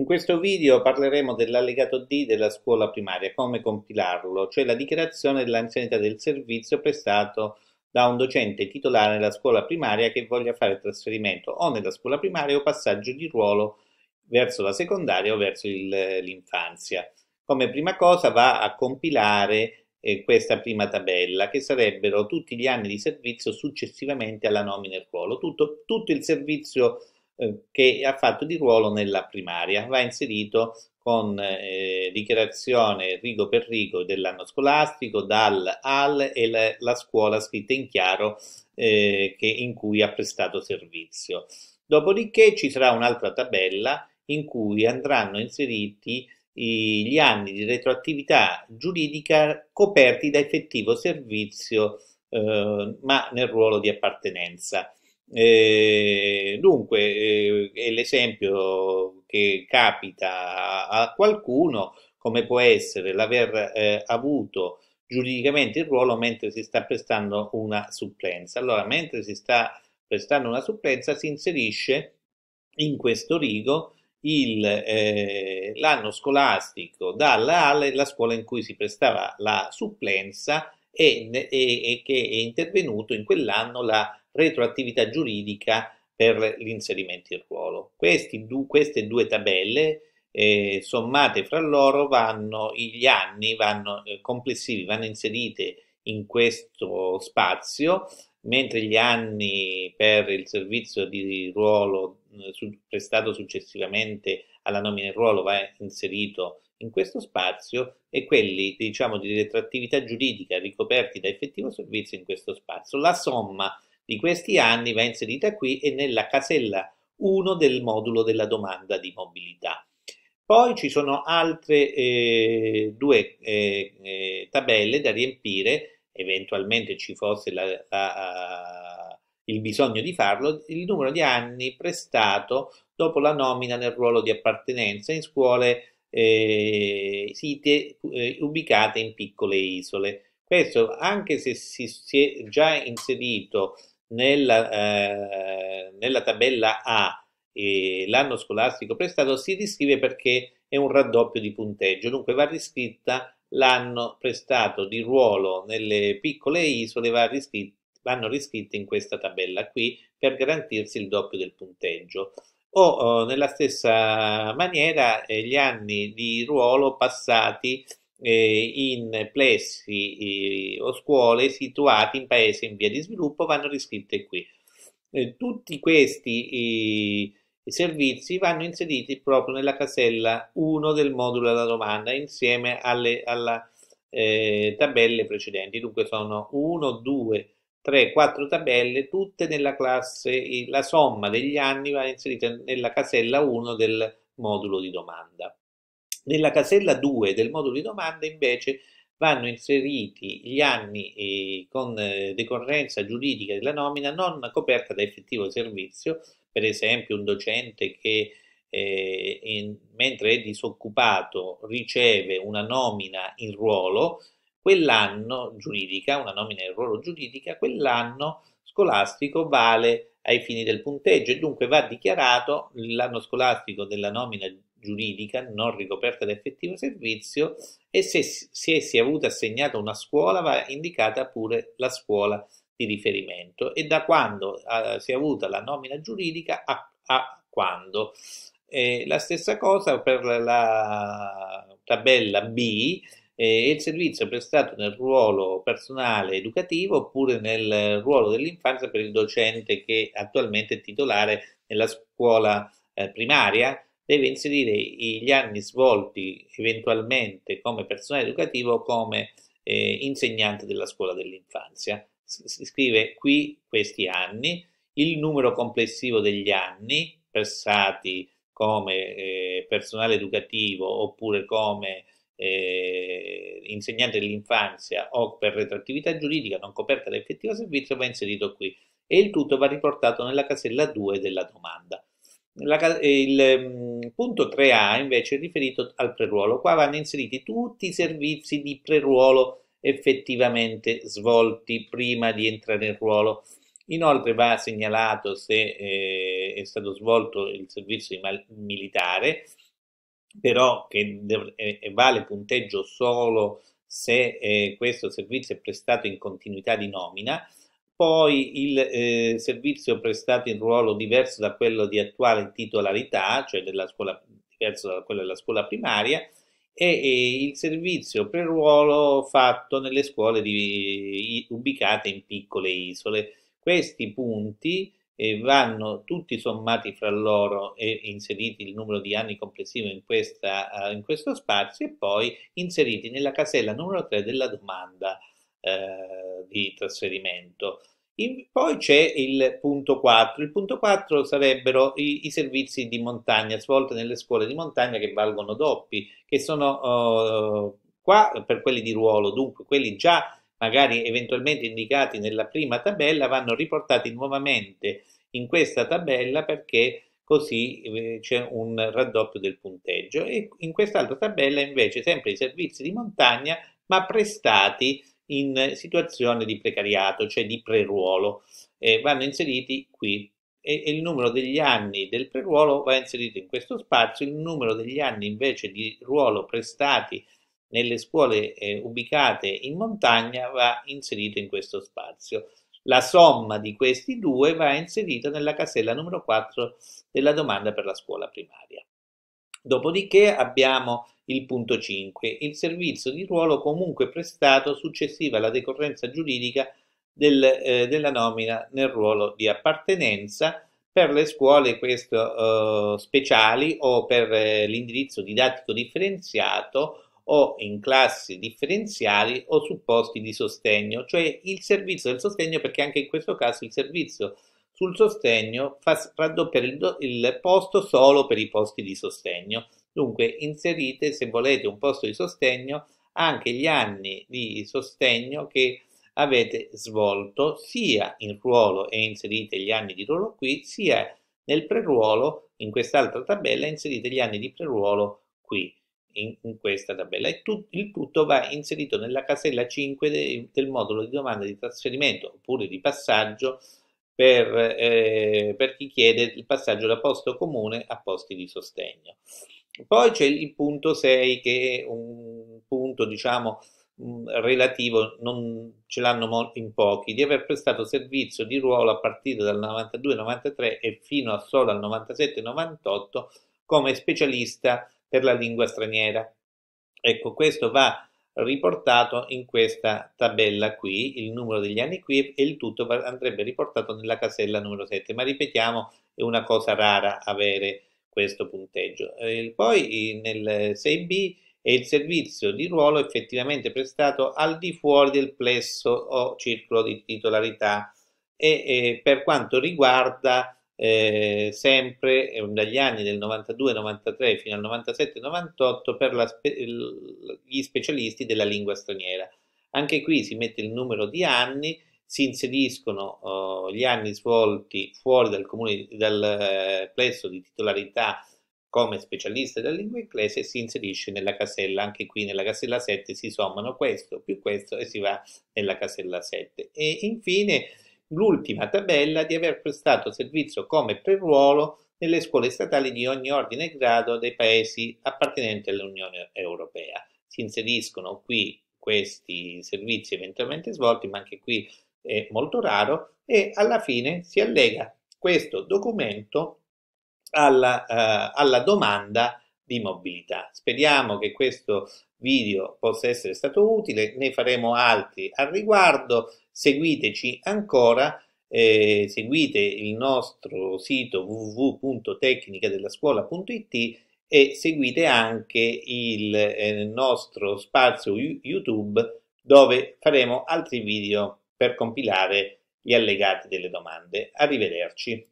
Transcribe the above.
In questo video parleremo dell'allegato D della scuola primaria, come compilarlo, cioè la dichiarazione dell'anzianità del servizio prestato da un docente titolare nella scuola primaria che voglia fare trasferimento o nella scuola primaria o passaggio di ruolo verso la secondaria o verso l'infanzia. Come prima cosa va a compilare eh, questa prima tabella che sarebbero tutti gli anni di servizio successivamente alla nomina e ruolo, tutto, tutto il servizio eh, che ha fatto di ruolo nella primaria, va inserito con eh, dichiarazione rigo per rigo dell'anno scolastico, dal al e la, la scuola scritta in chiaro eh, che, in cui ha prestato servizio. Dopodiché ci sarà un'altra tabella in cui andranno inseriti i, gli anni di retroattività giuridica coperti da effettivo servizio eh, ma nel ruolo di appartenenza. Eh, dunque, eh, è l'esempio che capita a, a, qualcuno, come può essere l'aver eh, avuto giuridicamente il ruolo mentre si sta prestando una supplenza. Allora, mentre si sta prestando una supplenza, si inserisce in questo rigo eh, l'anno scolastico dalla ALE, la scuola in cui si prestava la supplenza e, e, e che è intervenuto in quell'anno la retroattività giuridica per l'inserimento in ruolo. Du, queste due tabelle eh, sommate fra loro vanno, gli anni vanno, eh, complessivi vanno inserite in questo spazio, mentre gli anni per il servizio di ruolo eh, su, prestato successivamente alla nomina in ruolo va inserito in questo spazio e quelli diciamo di retroattività giuridica ricoperti da effettivo servizio in questo spazio. La somma di questi anni va inserita qui e nella casella 1 del modulo della domanda di mobilità. Poi ci sono altre eh, due eh, eh tabelle da riempire, eventualmente ci fosse la, la, la, eh, il bisogno di farlo, il numero di anni prestato dopo la nomina nel ruolo di appartenenza in scuole eh, site eh, ubicate in piccole isole. Questo anche se si, si è già inserito nella, eh, nella tabella A l'anno scolastico prestato si riscrive perché è un raddoppio di punteggio, dunque va riscritta l'anno prestato di ruolo nelle piccole isole, va riscritta vanno riscritte in questa tabella qui per garantirsi il doppio del punteggio. O oh, nella stessa maniera eh, gli anni di ruolo passati in plessi o scuole situati in paesi in via di sviluppo vanno riscritte qui. tutti questi servizi vanno inseriti proprio nella casella 1 del modulo della domanda insieme alle alla, eh, tabelle precedenti. Dunque sono 1, 2, 3, 4 tabelle, tutte nella classe, la somma degli anni va inserita nella casella 1 del modulo di domanda. Nella casella 2 del modulo di domanda invece vanno inseriti gli anni eh, con eh, decorrenza giuridica della nomina non coperta da effettivo servizio, per esempio un docente che eh, in, mentre è disoccupato riceve una nomina in ruolo, quell'anno giuridica, una nomina in ruolo giuridica, quell'anno scolastico vale ai fini del punteggio e dunque va dichiarato l'anno scolastico della nomina giuridica non ricoperta da effettivo servizio e se si è, si è avuta assegnata una scuola va indicata pure la scuola di riferimento e da quando eh, si è avuta la nomina giuridica a, a quando. Eh, la stessa cosa per la tabella B, eh, il servizio prestato nel ruolo personale educativo oppure nel ruolo dell'infanzia per il docente che attualmente è titolare nella scuola eh, primaria deve inserire gli anni svolti eventualmente come personale educativo o come eh, insegnante della scuola dell'infanzia. Si scrive qui questi anni, il numero complessivo degli anni passati come eh, personale educativo oppure come eh, insegnante dell'infanzia o per retroattività giuridica non coperta da effettivo servizio va inserito qui e il tutto va riportato nella casella 2 della domanda. La, eh, il mm, punto 3A invece è riferito al preruolo. Qua vanno inseriti tutti i servizi di preruolo effettivamente svolti prima di entrare in ruolo. Inoltre va segnalato se eh, è stato svolto il servizio militare, però che eh, vale punteggio solo se eh, questo servizio è prestato in continuità di nomina poi il eh, servizio prestato in ruolo diverso da quello di attuale titolarità, cioè della scuola, diverso da quello della scuola primaria, e, e il servizio pre-ruolo fatto nelle scuole di, ubicate in piccole isole. Questi punti eh, vanno tutti sommati fra loro e inseriti il numero di anni complessivo in, questa, eh, in questo spazio e poi inseriti nella casella numero 3 della domanda eh, di trasferimento. In, poi c'è il punto 4. Il punto 4 sarebbero i, i, servizi di montagna svolti nelle scuole di montagna che valgono doppi, che sono eh, qua per quelli di ruolo, dunque quelli già magari eventualmente indicati nella prima tabella vanno riportati nuovamente in questa tabella perché così eh, c'è un raddoppio del punteggio e in quest'altra tabella invece sempre i servizi di montagna ma prestati in situazione di precariato, cioè di preruolo. Eh, vanno inseriti qui e, e, il numero degli anni del preruolo va inserito in questo spazio, il numero degli anni invece di ruolo prestati nelle scuole eh, ubicate in montagna va inserito in questo spazio. La somma di questi due va inserita nella casella numero 4 della domanda per la scuola primaria. Dopodiché abbiamo il punto 5. Il servizio di ruolo comunque prestato successiva alla decorrenza giuridica del, eh, della nomina nel ruolo di appartenenza per le scuole questo, eh, speciali o per eh, l'indirizzo didattico differenziato o in classi differenziali o su posti di sostegno, cioè il servizio del sostegno perché anche in questo caso il servizio sul sostegno fa raddoppiare il, il posto solo per i posti di sostegno. Dunque inserite, se volete, un posto di sostegno anche gli anni di sostegno che avete svolto sia in ruolo e inserite gli anni di ruolo qui, sia nel preruolo in quest'altra tabella inserite gli anni di preruolo qui in, in questa tabella e tu, il tutto va inserito nella casella 5 de, del modulo di domanda di trasferimento oppure di passaggio per, eh, per chi chiede il passaggio da posto comune a posti di sostegno. Poi c'è il punto 6 che è un punto, diciamo, mm, relativo, non ce l'hanno in pochi, di aver prestato servizio di ruolo a partire dal 92-93 e fino a solo al 97-98 come specialista per la lingua straniera. Ecco, questo va riportato in questa tabella qui, il numero degli anni qui e il tutto andrebbe riportato nella casella numero 7, ma ripetiamo, è una cosa rara avere questo punteggio. Eh, poi nel 6B è il servizio di ruolo effettivamente prestato al di fuori del plesso o circolo di titolarità e, e per quanto riguarda eh, sempre eh, dagli anni del 92-93 fino al 97-98 per spe gli specialisti della lingua straniera. Anche qui si mette il numero di anni si inseriscono uh, gli anni svolti fuori dal, comune, dal uh, plesso di titolarità come specialista della lingua inglese si inserisce nella casella, anche qui nella casella 7 si sommano questo più questo e si va nella casella 7. E infine l'ultima tabella di aver prestato servizio come per ruolo nelle scuole statali di ogni ordine e grado dei paesi appartenenti all'Unione Europea. Si inseriscono qui questi servizi eventualmente svolti, ma anche qui è molto raro e alla fine si allega questo documento alla, eh, alla domanda di mobilità. Speriamo che questo video possa essere stato utile, ne faremo altri al riguardo, seguiteci ancora, eh, seguite il nostro sito www.tecnicadellascuola.it e seguite anche il eh, nostro spazio YouTube dove faremo altri video per compilare gli allegati delle domande. Arrivederci.